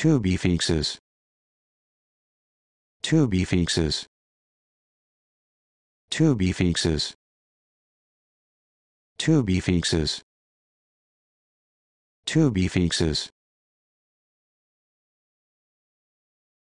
Two be Two To Two fixes. Two be Two To